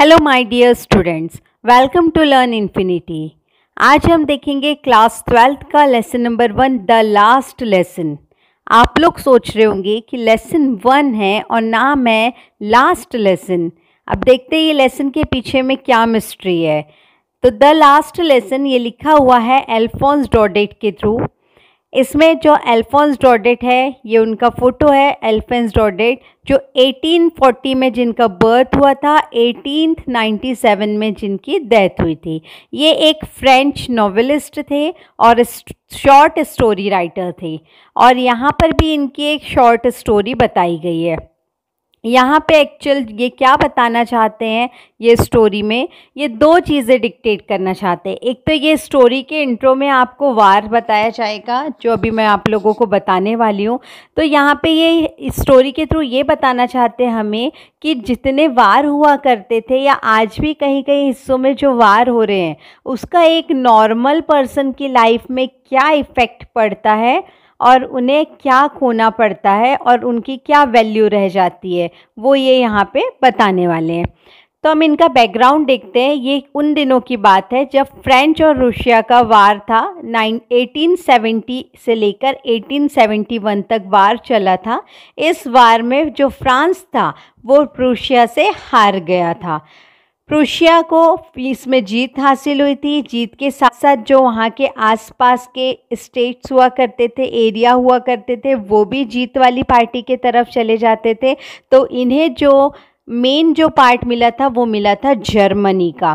hello my dear students welcome to learn infinity आज हम देखेंगे क्लास ट्वेल्थ का lesson number one the last lesson आप लोग सोच रहे होंगे कि लेसन वन है और नाम है लास्ट लेसन अब देखते हैं ये लेसन के पीछे में क्या मिस्ट्री है तो द लास्ट लेसन ये लिखा हुआ है एल्फोंस डॉडेट के थ्रू इसमें जो एल्फोंस डॉडेट है ये उनका फ़ोटो है एल्फेंस डॉडेट जो 1840 में जिनका बर्थ हुआ था 1897 में जिनकी डेथ हुई थी ये एक फ्रेंच नॉवेलिस्ट थे और शॉर्ट स्टोरी राइटर थे और यहाँ पर भी इनकी एक शॉर्ट स्टोरी बताई गई है यहाँ पे एक्चुअल ये क्या बताना चाहते हैं ये स्टोरी में ये दो चीज़ें डिक्टेट करना चाहते हैं एक तो ये स्टोरी के इंट्रो में आपको वार बताया जाएगा जो अभी मैं आप लोगों को बताने वाली हूँ तो यहाँ पे ये स्टोरी के थ्रू ये बताना चाहते हैं हमें कि जितने वार हुआ करते थे या आज भी कहीं कहीं हिस्सों में जो वार हो रहे हैं उसका एक नॉर्मल पर्सन की लाइफ में क्या इफ़ेक्ट पड़ता है और उन्हें क्या खोना पड़ता है और उनकी क्या वैल्यू रह जाती है वो ये यहाँ पे बताने वाले हैं तो हम इनका बैकग्राउंड देखते हैं ये उन दिनों की बात है जब फ्रेंच और रूसिया का वार था नाइन सेवेंटी से लेकर 1871 तक वार चला था इस वार में जो फ्रांस था वो रूसिया से हार गया था प्रूशिया को इसमें जीत हासिल हुई थी जीत के साथ साथ जो वहाँ के आसपास के स्टेट्स हुआ करते थे एरिया हुआ करते थे वो भी जीत वाली पार्टी के तरफ चले जाते थे तो इन्हें जो मेन जो पार्ट मिला था वो मिला था जर्मनी का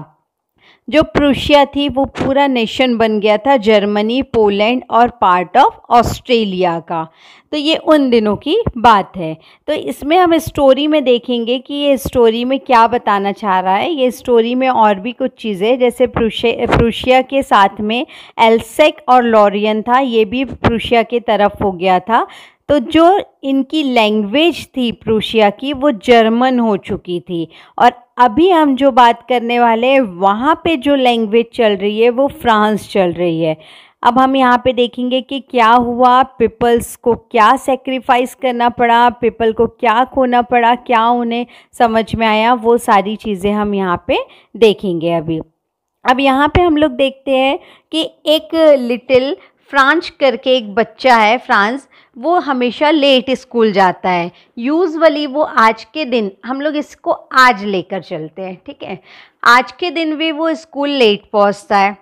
जो प्रूशिया थी वो पूरा नेशन बन गया था जर्मनी पोलैंड और पार्ट ऑफ ऑस्ट्रेलिया का तो ये उन दिनों की बात है तो इसमें हम स्टोरी में देखेंगे कि ये स्टोरी में क्या बताना चाह रहा है ये स्टोरी में और भी कुछ चीज़ें जैसे प्रूशिया के साथ में एल्सेक और लॉरियन था ये भी प्रूशिया के तरफ हो गया था तो जो इनकी लैंग्वेज थी प्रूशिया की वो जर्मन हो चुकी थी और अभी हम जो बात करने वाले हैं वहाँ पे जो लैंग्वेज चल रही है वो फ्रांस चल रही है अब हम यहाँ पे देखेंगे कि क्या हुआ पीपल्स को क्या सेक्रीफाइस करना पड़ा पीपल को क्या खोना पड़ा क्या उन्हें समझ में आया वो सारी चीज़ें हम यहाँ पे देखेंगे अभी अब यहाँ पे हम लोग देखते हैं कि एक लिटिल फ्रांच करके एक बच्चा है फ्रांस वो हमेशा लेट स्कूल जाता है यूजअली वो आज के दिन हम लोग इसको आज लेकर चलते हैं ठीक है आज के दिन भी वो स्कूल लेट पहुंचता है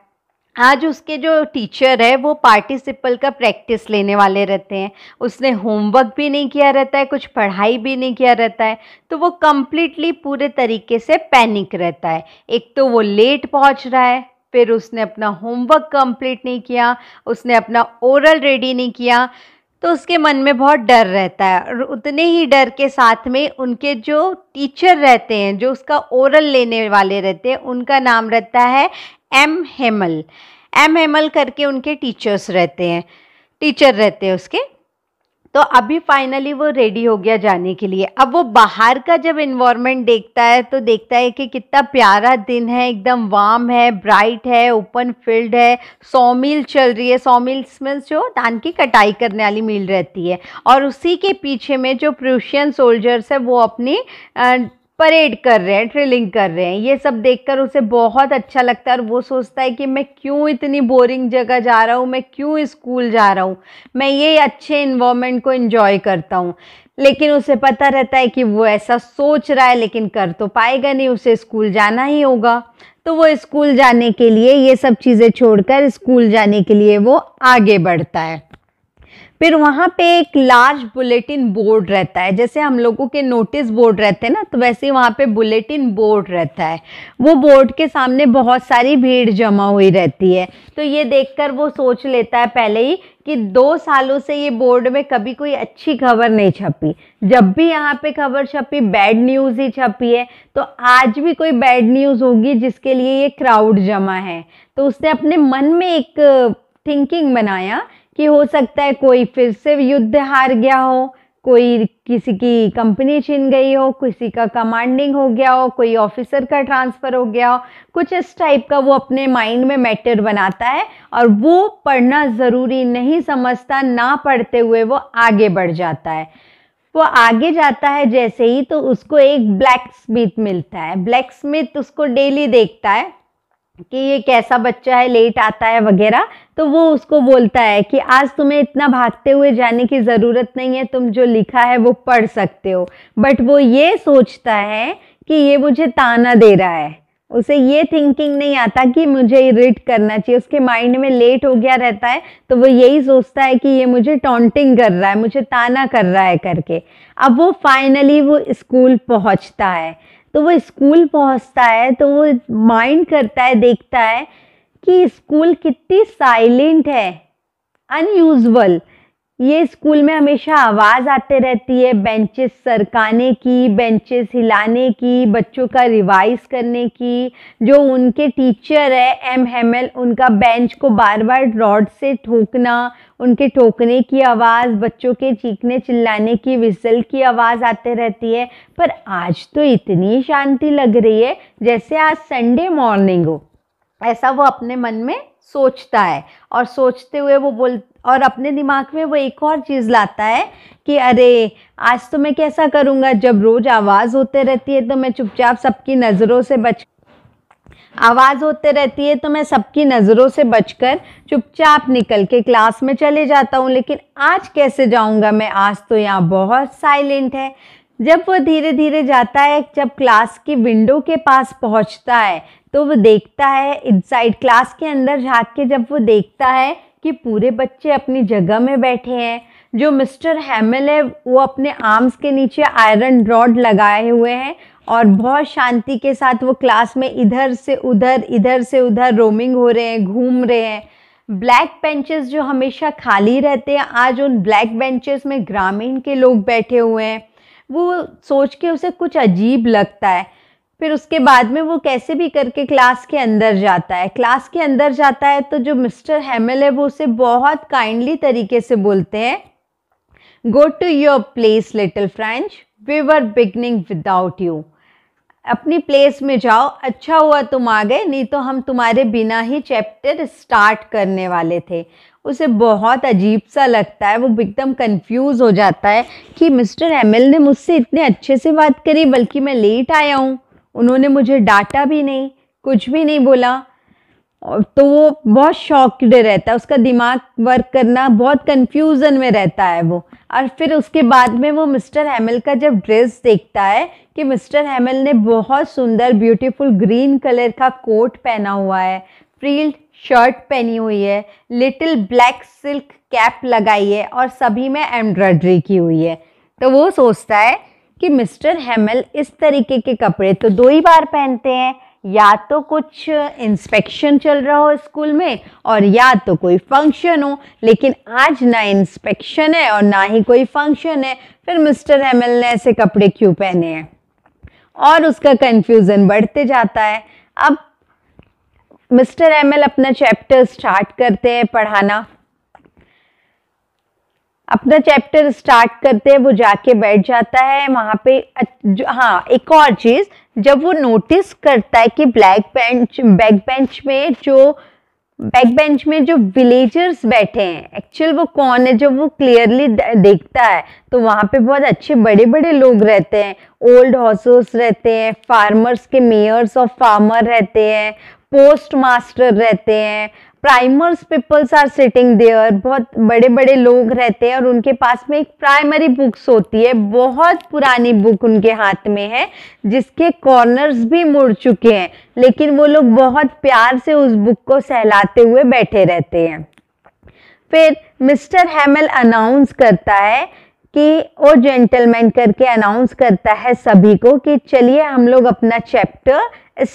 आज उसके जो टीचर है वो पार्टिसिपल का प्रैक्टिस लेने वाले रहते हैं उसने होमवर्क भी नहीं किया रहता है कुछ पढ़ाई भी नहीं किया रहता है तो वो कम्प्लीटली पूरे तरीके से पैनिक रहता है एक तो वो लेट पहुंच रहा है फिर उसने अपना होमवर्क कंप्लीट नहीं किया उसने अपना ओरल रेडी नहीं किया तो उसके मन में बहुत डर रहता है और उतने ही डर के साथ में उनके जो टीचर रहते हैं जो उसका ओरल लेने वाले रहते हैं उनका नाम रहता है एम हेमल एम हेमल करके उनके टीचर्स रहते हैं टीचर रहते हैं उसके तो अभी फाइनली वो रेडी हो गया जाने के लिए अब वो बाहर का जब इन्वायरमेंट देखता है तो देखता है कि कितना प्यारा दिन है एकदम वार्म है ब्राइट है ओपन फील्ड है सौ मील चल रही है सौ मिल्स मीन्स जो धान की कटाई करने वाली मील रहती है और उसी के पीछे में जो प्रूशियन सोल्जर्स है वो अपनी परेड कर रहे हैं ट्रिलिंग कर रहे हैं ये सब देखकर उसे बहुत अच्छा लगता है और वो सोचता है कि मैं क्यों इतनी बोरिंग जगह जा रहा हूँ मैं क्यों स्कूल जा रहा हूँ मैं ये अच्छे इन्वामेंट को इन्जॉय करता हूँ लेकिन उसे पता रहता है कि वो ऐसा सोच रहा है लेकिन कर तो पाएगा नहीं उसे स्कूल जाना ही होगा तो वो स्कूल जाने के लिए ये सब चीज़ें छोड़कर स्कूल जाने के लिए वो आगे बढ़ता है फिर वहाँ पे एक लार्ज बुलेटिन बोर्ड रहता है जैसे हम लोगों के नोटिस बोर्ड रहते हैं ना तो वैसे ही वहाँ पे बुलेटिन बोर्ड रहता है वो बोर्ड के सामने बहुत सारी भीड़ जमा हुई रहती है तो ये देखकर वो सोच लेता है पहले ही कि दो सालों से ये बोर्ड में कभी कोई अच्छी खबर नहीं छपी जब भी यहाँ पे खबर छपी बैड न्यूज़ ही छपी है तो आज भी कोई बैड न्यूज़ होगी जिसके लिए ये क्राउड जमा है तो उसने अपने मन में एक थिंकिंग बनाया कि हो सकता है कोई फिर से युद्ध हार गया हो कोई किसी की कंपनी छिन गई हो किसी का कमांडिंग हो गया हो कोई ऑफिसर का ट्रांसफ़र हो गया हो कुछ इस टाइप का वो अपने माइंड में मैटर बनाता है और वो पढ़ना ज़रूरी नहीं समझता ना पढ़ते हुए वो आगे बढ़ जाता है वो आगे जाता है जैसे ही तो उसको एक ब्लैक स्मिथ मिलता है ब्लैक स्मिथ उसको डेली देखता है कि ये कैसा बच्चा है लेट आता है वगैरह तो वो उसको बोलता है कि आज तुम्हें इतना भागते हुए जाने की ज़रूरत नहीं है तुम जो लिखा है वो पढ़ सकते हो बट वो ये सोचता है कि ये मुझे ताना दे रहा है उसे ये थिंकिंग नहीं आता कि मुझे इरिट करना चाहिए उसके माइंड में लेट हो गया रहता है तो वो यही सोचता है कि ये मुझे टॉन्टिंग कर रहा है मुझे ताना कर रहा है करके अब वो फाइनली वो स्कूल पहुंचता है तो वो स्कूल पहुंचता है तो वो माइंड करता है देखता है कि स्कूल कितनी साइलेंट है अनयूजल ये स्कूल में हमेशा आवाज़ आते रहती है बेंचेस सरकाने की बेंचेस हिलाने की बच्चों का रिवाइज करने की जो उनके टीचर है एम हेमल उनका बेंच को बार बार रॉड से ठोकना उनके ठोकने की आवाज़ बच्चों के चीखने चिल्लाने की विसल की आवाज़ आते रहती है पर आज तो इतनी शांति लग रही है जैसे आज संडे मॉर्निंग हो ऐसा वो अपने मन में सोचता है और सोचते हुए वो बोल और अपने दिमाग में वो एक और चीज़ लाता है कि अरे आज तो मैं कैसा करूँगा जब रोज़ आवाज़ होते रहती है तो मैं चुपचाप सबकी नज़रों से बच आवाज़ होते रहती है तो मैं सबकी नज़रों से बचकर चुपचाप निकल के क्लास में चले जाता हूँ लेकिन आज कैसे जाऊँगा मैं आज तो यहाँ बहुत साइलेंट है जब वो धीरे धीरे जाता है जब क्लास की विंडो के पास पहुंचता है तो वो देखता है इनसाइड क्लास के अंदर झाँक के जब वो देखता है कि पूरे बच्चे अपनी जगह में बैठे हैं जो मिस्टर हैमल है वो अपने आर्म्स के नीचे आयरन रॉड लगाए हुए हैं और बहुत शांति के साथ वो क्लास में इधर से उधर इधर से उधर रोमिंग हो रहे हैं घूम रहे हैं ब्लैक बेंचेस जो हमेशा खाली रहते हैं आज उन ब्लैक बेंचेस में ग्रामीण के लोग बैठे हुए हैं वो सोच के उसे कुछ अजीब लगता है फिर उसके बाद में वो कैसे भी करके क्लास के अंदर जाता है क्लास के अंदर जाता है तो जो मिस्टर हैमल है वो उसे बहुत काइंडली तरीके से बोलते हैं go to your place little French we were beginning without you अपनी प्लेस में जाओ अच्छा हुआ तुम आ गए नहीं तो हम तुम्हारे बिना ही चैप्टर स्टार्ट करने वाले थे उसे बहुत अजीब सा लगता है वो एकदम कंफ्यूज हो जाता है कि मिस्टर एमिल ने मुझसे इतने अच्छे से बात करी बल्कि मैं लेट आया हूँ उन्होंने मुझे डांटा भी नहीं कुछ भी नहीं बोला तो वो बहुत शॉक्ड रहता है उसका दिमाग वर्क करना बहुत कंफ्यूजन में रहता है वो और फिर उसके बाद में वो मिस्टर हेमल का जब ड्रेस देखता है कि मिस्टर हेमल ने बहुत सुंदर ब्यूटीफुल ग्रीन कलर का कोट पहना हुआ है फ्रील्ड शर्ट पहनी हुई है लिटिल ब्लैक सिल्क कैप लगाई है और सभी में एम्ब्रॉयडरी की हुई है तो वो सोचता है कि मिस्टर हेमल इस तरीके के कपड़े तो दो ही बार पहनते हैं या तो कुछ इंस्पेक्शन चल रहा हो स्कूल में और या तो कोई फंक्शन हो लेकिन आज ना इंस्पेक्शन है और ना ही कोई फंक्शन है फिर मिस्टर हेमल ने ऐसे कपड़े क्यों पहने हैं और उसका कन्फ्यूज़न बढ़ते जाता है अब मिस्टर एम अपना चैप्टर स्टार्ट करते हैं पढ़ाना अपना चैप्टर स्टार्ट करते हैं वो जाके बैठ जाता है वहां पे हाँ एक और चीज़ जब वो नोटिस करता है कि ब्लैक बेंच बैक बेंच में जो बैक बेंच में जो विलेजर्स बैठे हैं एक्चुअल वो कौन है जब वो क्लियरली देखता है तो वहाँ पे बहुत अच्छे बड़े बड़े लोग रहते हैं ओल्ड हाउसेस रहते हैं फार्मर्स के मेयर्स और फार्मर रहते हैं पोस्ट मास्टर रहते हैं primers peoples are sitting there बहुत बड़े बड़े लोग रहते हैं और उनके पास में एक प्राइमरी बुक्स होती है बहुत पुरानी बुक उनके हाथ में है जिसके कॉर्नर्स भी मुड़ चुके हैं लेकिन वो लोग बहुत प्यार से उस बुक को सहलाते हुए बैठे रहते हैं फिर मिस्टर हैमल अनाउंस करता है कि ओ जेंटलमैन करके अनाउंस करता है सभी को कि चलिए हम लोग अपना चैप्टर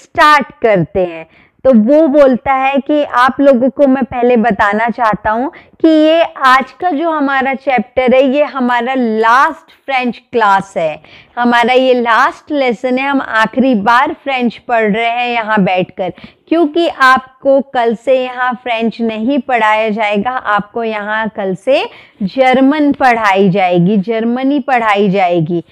स्टार्ट करते हैं तो वो बोलता है कि आप लोगों को मैं पहले बताना चाहता हूँ कि ये आज का जो हमारा चैप्टर है ये हमारा लास्ट फ्रेंच क्लास है हमारा ये लास्ट लेसन है हम आखिरी बार फ्रेंच पढ़ रहे हैं यहाँ बैठकर क्योंकि आपको कल से यहाँ फ्रेंच नहीं पढ़ाया जाएगा आपको यहाँ कल से जर्मन पढ़ाई जाएगी जर्मनी पढ़ाई जाएगी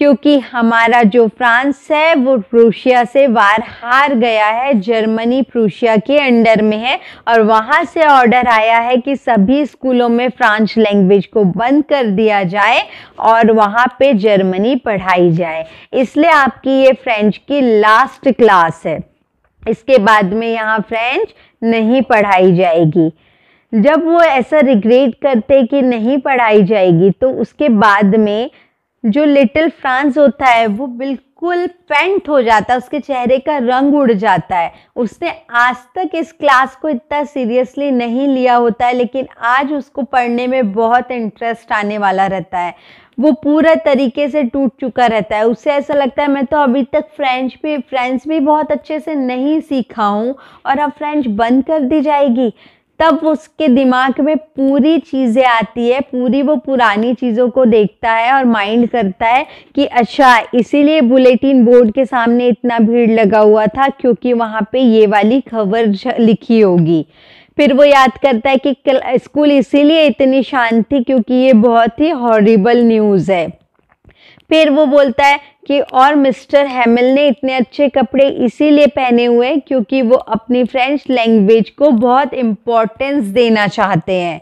क्योंकि हमारा जो फ्रांस है वो प्रूशिया से वार हार गया है जर्मनी प्रूशिया के अंडर में है और वहाँ से ऑर्डर आया है कि सभी स्कूलों में फ्रांच लैंग्वेज को बंद कर दिया जाए और वहाँ पे जर्मनी पढ़ाई जाए इसलिए आपकी ये फ्रेंच की लास्ट क्लास है इसके बाद में यहाँ फ्रेंच नहीं पढ़ाई जाएगी जब वो ऐसा रिग्रेट करते कि नहीं पढ़ाई जाएगी तो उसके बाद में जो लिटिल फ्रांस होता है वो बिल्कुल पेंट हो जाता है उसके चेहरे का रंग उड़ जाता है उसने आज तक इस क्लास को इतना सीरियसली नहीं लिया होता है लेकिन आज उसको पढ़ने में बहुत इंटरेस्ट आने वाला रहता है वो पूरा तरीके से टूट चुका रहता है उसे ऐसा लगता है मैं तो अभी तक फ्रेंच भी फ्रेंच भी बहुत अच्छे से नहीं सीखा हूँ और अब फ्रेंच बंद कर दी जाएगी तब उसके दिमाग में पूरी चीज़ें आती है पूरी वो पुरानी चीज़ों को देखता है और माइंड करता है कि अच्छा इसीलिए बुलेटिन बोर्ड के सामने इतना भीड़ लगा हुआ था क्योंकि वहाँ पे ये वाली खबर लिखी होगी फिर वो याद करता है कि स्कूल इसीलिए इतनी शांत थी क्योंकि ये बहुत ही हॉरिबल न्यूज़ है फिर वो बोलता है कि और मिस्टर हैमिल ने इतने अच्छे कपड़े इसीलिए पहने हुए हैं क्योंकि वो अपनी फ्रेंच लैंग्वेज को बहुत इम्पोर्टेंस देना चाहते हैं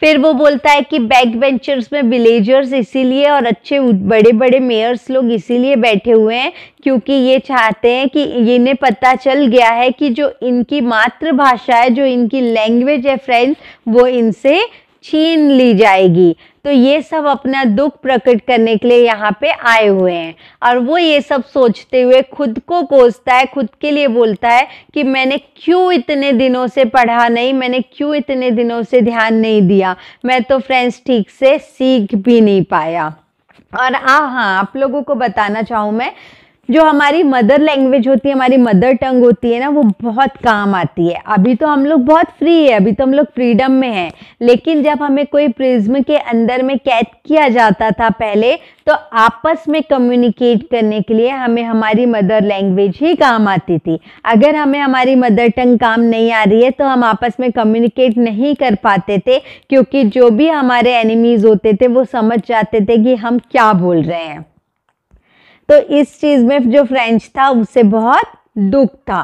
फिर वो बोलता है कि बैक बेंचर्स में विलेजर्स इसीलिए और अच्छे बड़े बड़े मेयर्स लोग इसीलिए बैठे हुए हैं क्योंकि ये चाहते हैं कि इन्हें पता चल गया है कि जो इनकी मातृभाषा है जो इनकी लैंग्वेज है फ्रेंच वो इनसे छीन ली जाएगी तो ये सब अपना दुख प्रकट करने के लिए यहाँ पे आए हुए हैं और वो ये सब सोचते हुए खुद को कोसता है खुद के लिए बोलता है कि मैंने क्यों इतने दिनों से पढ़ा नहीं मैंने क्यों इतने दिनों से ध्यान नहीं दिया मैं तो फ्रेंड्स ठीक से सीख भी नहीं पाया और हाँ हाँ आप लोगों को बताना चाहूँ मैं जो हमारी मदर लैंग्वेज होती है हमारी मदर टंग होती है ना वो बहुत काम आती है अभी तो हम लोग बहुत फ्री है अभी तो हम लोग फ्रीडम में हैं लेकिन जब हमें कोई प्रिज्म के अंदर में कैद किया जाता था पहले तो आपस में कम्युनिकेट करने के लिए हमें हमारी मदर लैंग्वेज ही काम आती थी अगर हमें हमारी मदर टंग काम नहीं आ रही है तो हम आपस में कम्युनिकेट नहीं कर पाते थे क्योंकि जो भी हमारे एनिमीज़ होते थे वो समझ जाते थे कि हम क्या बोल रहे हैं तो इस चीज़ में जो फ्रेंच था उसे बहुत दुख था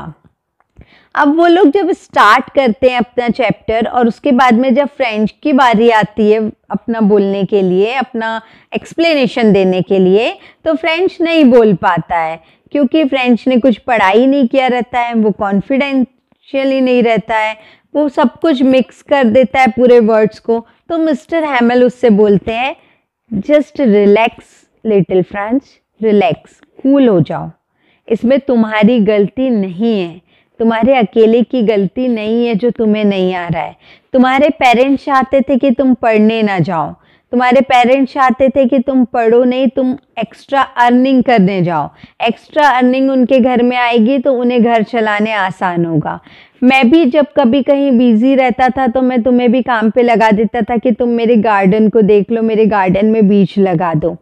अब वो लोग जब स्टार्ट करते हैं अपना चैप्टर और उसके बाद में जब फ्रेंच की बारी आती है अपना बोलने के लिए अपना एक्सप्लेनेशन देने के लिए तो फ्रेंच नहीं बोल पाता है क्योंकि फ्रेंच ने कुछ पढ़ाई नहीं किया रहता है वो कॉन्फिडेंशियली नहीं रहता है वो सब कुछ मिक्स कर देता है पूरे वर्ड्स को तो मिस्टर हैमल उससे बोलते हैं just relax little French relax cool हो जाओ इसमें तुम्हारी गलती नहीं है तुम्हारे अकेले की गलती नहीं है जो तुम्हें नहीं आ रहा है तुम्हारे पेरेंट्स चाहते थे कि तुम पढ़ने ना जाओ तुम्हारे पेरेंट्स चाहते थे कि तुम पढ़ो नहीं तुम एक्स्ट्रा अर्निंग करने जाओ एक्स्ट्रा अर्निंग उनके घर में आएगी तो उन्हें घर चलाने आसान होगा मैं भी जब कभी कहीं बिजी रहता था तो मैं तुम्हें भी काम पे लगा देता था कि तुम मेरे गार्डन को देख लो मेरे गार्डन में बीज लगा दो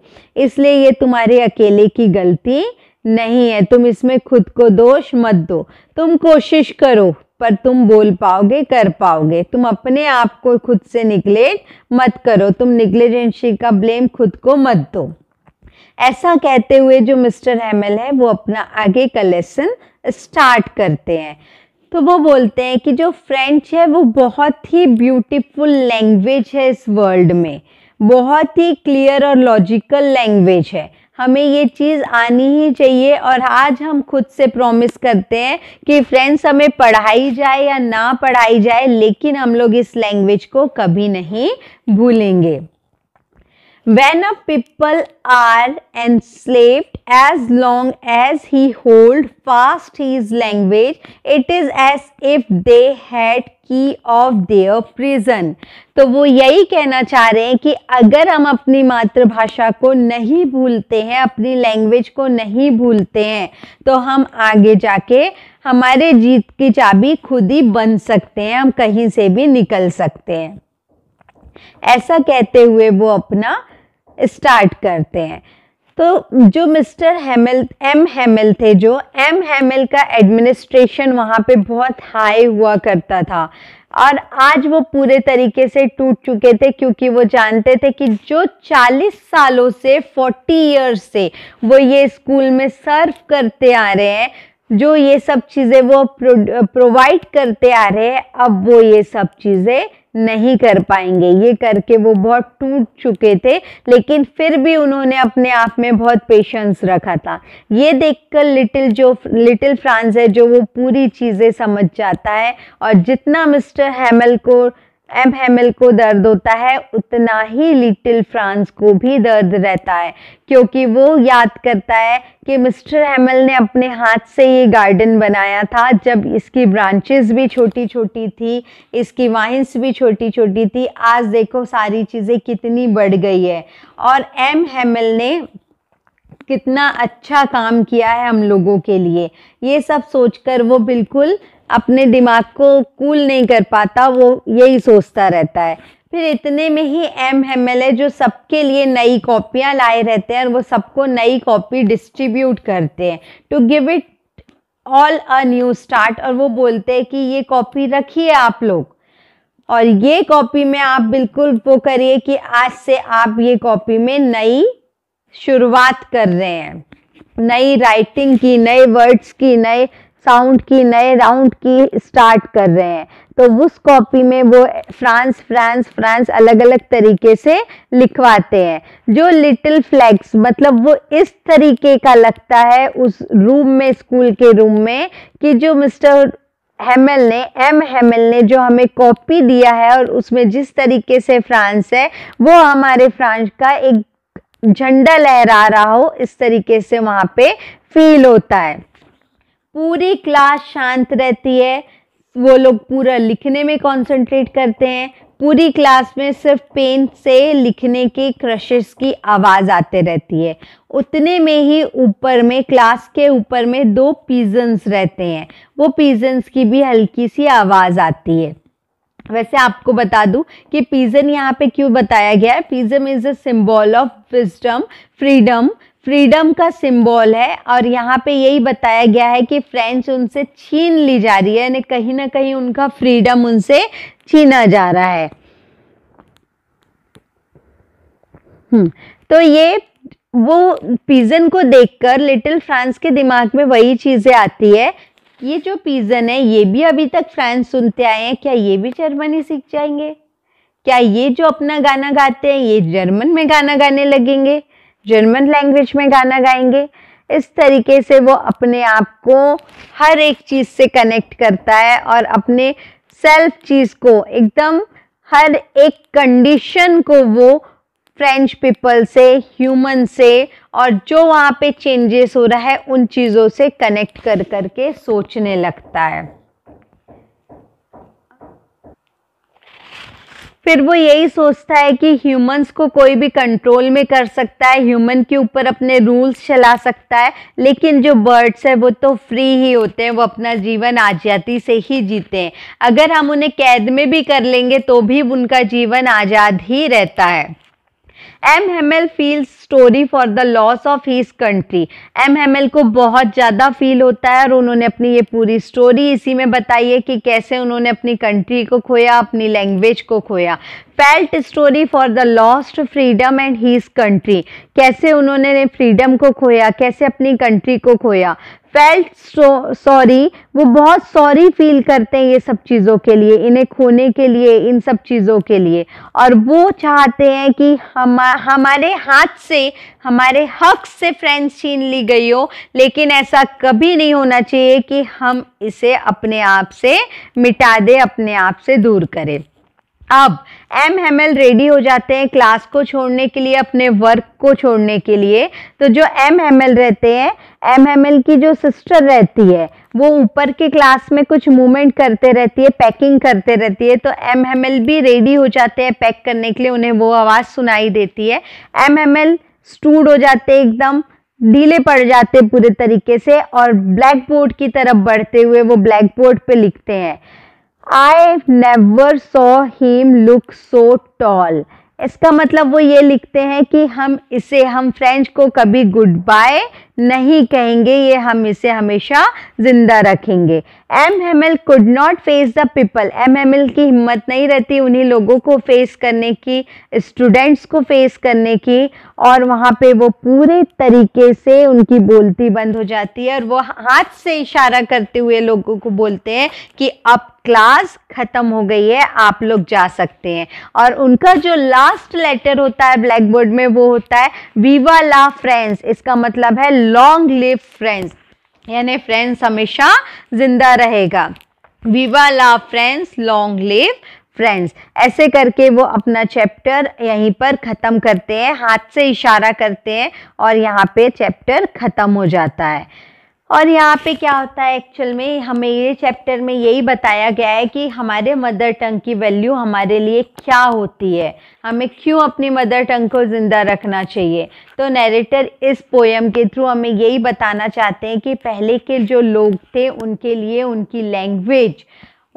इसलिए ये तुम्हारे अकेले की गलती नहीं है तुम इसमें खुद को दोष मत दो तुम कोशिश करो पर तुम बोल पाओगे कर पाओगे तुम अपने आप को खुद से निगलेट मत करो तुम निग्लेजेंसी का ब्लेम खुद को मत दो ऐसा कहते हुए जो मिस्टर हेमल है वो अपना आगे का लेसन स्टार्ट करते हैं तो वो बोलते हैं कि जो फ्रेंच है वो बहुत ही ब्यूटीफुल लैंग्वेज है इस वर्ल्ड में बहुत ही क्लियर और लॉजिकल लैंग्वेज है हमें ये चीज़ आनी ही चाहिए और आज हम खुद से प्रॉमिस करते हैं कि फ्रेंड्स हमें पढ़ाई जाए या ना पढ़ाई जाए लेकिन हम लोग इस लैंग्वेज को कभी नहीं भूलेंगे when a people are enslaved as long as he hold fast his language it is as if they had key of their prison तो वो यही कहना चाह रहे हैं कि अगर हम अपनी मातृभाषा को नहीं भूलते हैं अपनी लैंग्वेज को नहीं भूलते हैं तो हम आगे जाके हमारे जीत की चाबी खुद ही बन सकते हैं हम कहीं से भी निकल सकते हैं ऐसा कहते हुए वो अपना स्टार्ट करते हैं तो जो मिस्टर हेमल एम हेमल थे जो एम हेमल का एडमिनिस्ट्रेशन वहाँ पे बहुत हाई हुआ करता था और आज वो पूरे तरीके से टूट चुके थे क्योंकि वो जानते थे कि जो 40 सालों से 40 ईयर्स से वो ये स्कूल में सर्व करते आ रहे हैं जो ये सब चीज़ें वो प्रोवाइड करते आ रहे हैं अब वो ये सब चीज़ें नहीं कर पाएंगे ये करके वो बहुत टूट चुके थे लेकिन फिर भी उन्होंने अपने आप में बहुत पेशेंस रखा था ये देखकर लिटिल जो लिटिल फ्रांस है जो वो पूरी चीज़ें समझ जाता है और जितना मिस्टर हैमल को एम हेमल को दर्द होता है उतना ही लिटिल फ्रांस को भी दर्द रहता है क्योंकि वो याद करता है कि मिस्टर हेमल ने अपने हाथ से ये गार्डन बनाया था जब इसकी ब्रांचेस भी छोटी छोटी थी इसकी वाइंस भी छोटी छोटी थी आज देखो सारी चीज़ें कितनी बढ़ गई है और एम हेमल ने कितना अच्छा काम किया है हम लोगों के लिए ये सब सोचकर वो बिल्कुल अपने दिमाग को कूल नहीं कर पाता वो यही सोचता रहता है फिर इतने में ही एम एम एल ए जो सबके लिए नई कॉपियाँ लाए रहते हैं और वो सबको नई कॉपी डिस्ट्रीब्यूट करते हैं to give it all a new start और वो बोलते हैं कि ये कॉपी रखिए आप लोग और ये कॉपी में आप बिल्कुल वो करिए कि आज से आप ये कॉपी में नई शुरुआत कर रहे हैं नई राइटिंग की नए वर्ड्स की नए साउंड की नए राउंड की स्टार्ट कर रहे हैं तो उस कॉपी में वो फ्रांस फ्रांस फ्रांस अलग अलग तरीके से लिखवाते हैं जो लिटिल फ्लैग्स मतलब वो इस तरीके का लगता है उस रूम में स्कूल के रूम में कि जो मिस्टर हेमल ने एम हेमल ने जो हमें कॉपी दिया है और उसमें जिस तरीके से फ्रांस है वो हमारे फ्रांस का एक झंडा लहरा रहा हो इस तरीके से वहाँ पे फील होता है पूरी क्लास शांत रहती है वो लोग पूरा लिखने में कंसंट्रेट करते हैं पूरी क्लास में सिर्फ पेन से लिखने के क्रशेस की आवाज़ आते रहती है उतने में ही ऊपर में क्लास के ऊपर में दो पीजन्स रहते हैं वो पीजन्स की भी हल्की सी आवाज़ आती है वैसे आपको बता दूं कि पीजन यहाँ पे क्यों बताया गया है pigeon is a symbol of wisdom freedom freedom का सिंबल है और यहाँ पे यही बताया गया है कि फ्रेंच उनसे छीन ली जा रही है यानी कहीं ना कहीं उनका फ्रीडम उनसे छीना जा रहा है हम्म, तो ये वो पीजन को देखकर लिटिल फ्रांस के दिमाग में वही चीज़ें आती है ये जो पीजन है ये भी अभी तक फ्रांस सुनते आए हैं क्या ये भी जर्मनी सीख जाएंगे क्या ये जो अपना गाना गाते हैं ये जर्मन में गाना गाने लगेंगे जर्मन लैंग्वेज में गाना गाएंगे इस तरीके से वो अपने आप को हर एक चीज़ से कनेक्ट करता है और अपने सेल्फ चीज़ को एकदम हर एक कंडीशन को वो फ्रेंच पीपल से ह्यूमन से और जो वहाँ पे चेंजेस हो रहा है उन चीज़ों से कनेक्ट कर कर के सोचने लगता है फिर वो यही सोचता है कि ह्यूमंस को कोई भी कंट्रोल में कर सकता है ह्यूमन के ऊपर अपने रूल्स चला सकता है लेकिन जो बर्ड्स है वो तो फ्री ही होते हैं वो अपना जीवन आज़ादी से ही जीते हैं अगर हम उन्हें कैद में भी कर लेंगे तो भी उनका जीवन आज़ाद ही रहता है M L feel story for the loss of his country M L को बहुत ज़्यादा फील होता है और उन्होंने अपनी ये पूरी स्टोरी इसी में बताई है कि कैसे उन्होंने अपनी कंट्री को खोया अपनी लैंग्वेज को खोया felt story for the lost freedom and his country कैसे उन्होंने फ्रीडम को खोया कैसे अपनी कंट्री को खोया फेल्ट सॉरी वो बहुत सॉरी फील करते हैं ये सब चीज़ों के लिए इन्हें खोने के लिए इन सब चीज़ों के लिए और वो चाहते हैं कि हम हमारे हाथ से हमारे हक से फ्रेंड्स छीन ली गई हो लेकिन ऐसा कभी नहीं होना चाहिए कि हम इसे अपने आप से मिटा दें अपने आप से दूर करें अब एम एम एल रेडी हो जाते हैं क्लास को छोड़ने के लिए अपने वर्क को छोड़ने के लिए तो जो एम एम एल रहते हैं एम एम एल की जो सिस्टर रहती है वो ऊपर के क्लास में कुछ मूवमेंट करते रहती है पैकिंग करते रहती है तो एम एम एल भी रेडी हो जाते हैं पैक करने के लिए उन्हें वो आवाज़ सुनाई देती है एम एम एल स्टूड हो जाते एकदम ढीले पड़ जाते पूरे तरीके से और ब्लैक बोर्ड की तरफ बढ़ते हुए वो ब्लैक बोर्ड पर लिखते हैं I never saw him look so tall इसका मतलब वो ये लिखते हैं कि हम इसे हम फ्रेंच को कभी गुड बाय नहीं कहेंगे ये हम इसे हमेशा ज़िंदा रखेंगे M M L could not face the people M M L की हिम्मत नहीं रहती उन्हीं लोगों को फेस करने की स्टूडेंट्स को फेस करने की और वहाँ पे वो पूरे तरीके से उनकी बोलती बंद हो जाती है और वो हाथ से इशारा करते हुए लोगों को बोलते हैं कि अब क्लास ख़त्म हो गई है आप लोग जा सकते हैं और उनका जो लास्ट लेटर होता है ब्लैक बोर्ड में वो होता है वीवा ला फ्रेंड्स इसका मतलब है लॉन्ग लिव फ्रेंड्स यानी फ्रेंड्स हमेशा जिंदा रहेगा viva la friends long live friends ऐसे करके वो अपना चैप्टर यहीं पर ख़त्म करते हैं हाथ से इशारा करते हैं और यहाँ पे चैप्टर ख़त्म हो जाता है और यहाँ पे क्या होता है एक्चुअल में हमें ये चैप्टर में यही बताया गया है कि हमारे मदर टंग की वैल्यू हमारे लिए क्या होती है हमें क्यों अपनी मदर टंग को ज़िंदा रखना चाहिए तो नैरेटर इस पोएम के थ्रू हमें यही बताना चाहते हैं कि पहले के जो लोग थे उनके लिए उनकी लैंग्वेज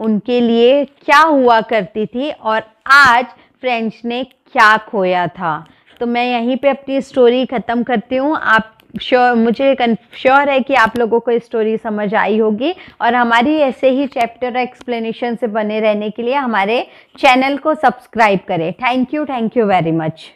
उनके लिए क्या हुआ करती थी और आज फ्रेंच ने क्या खोया था तो मैं यहीं पे अपनी स्टोरी ख़त्म करती हूँ आप श्योर मुझे श्योर है कि आप लोगों को स्टोरी समझ आई होगी और हमारी ऐसे ही चैप्टर एक्सप्लेनेशन से बने रहने के लिए हमारे चैनल को सब्सक्राइब करें thank you thank you very much